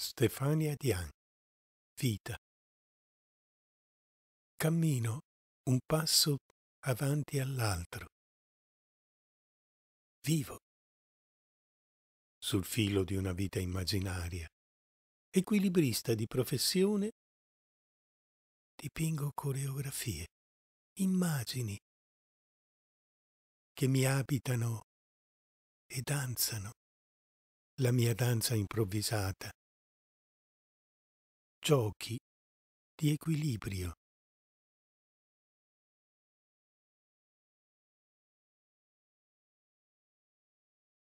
Stefania Dian Vita Cammino un passo avanti all'altro. Vivo sul filo di una vita immaginaria. Equilibrista di professione, dipingo coreografie, immagini che mi abitano e danzano la mia danza improvvisata giochi di equilibrio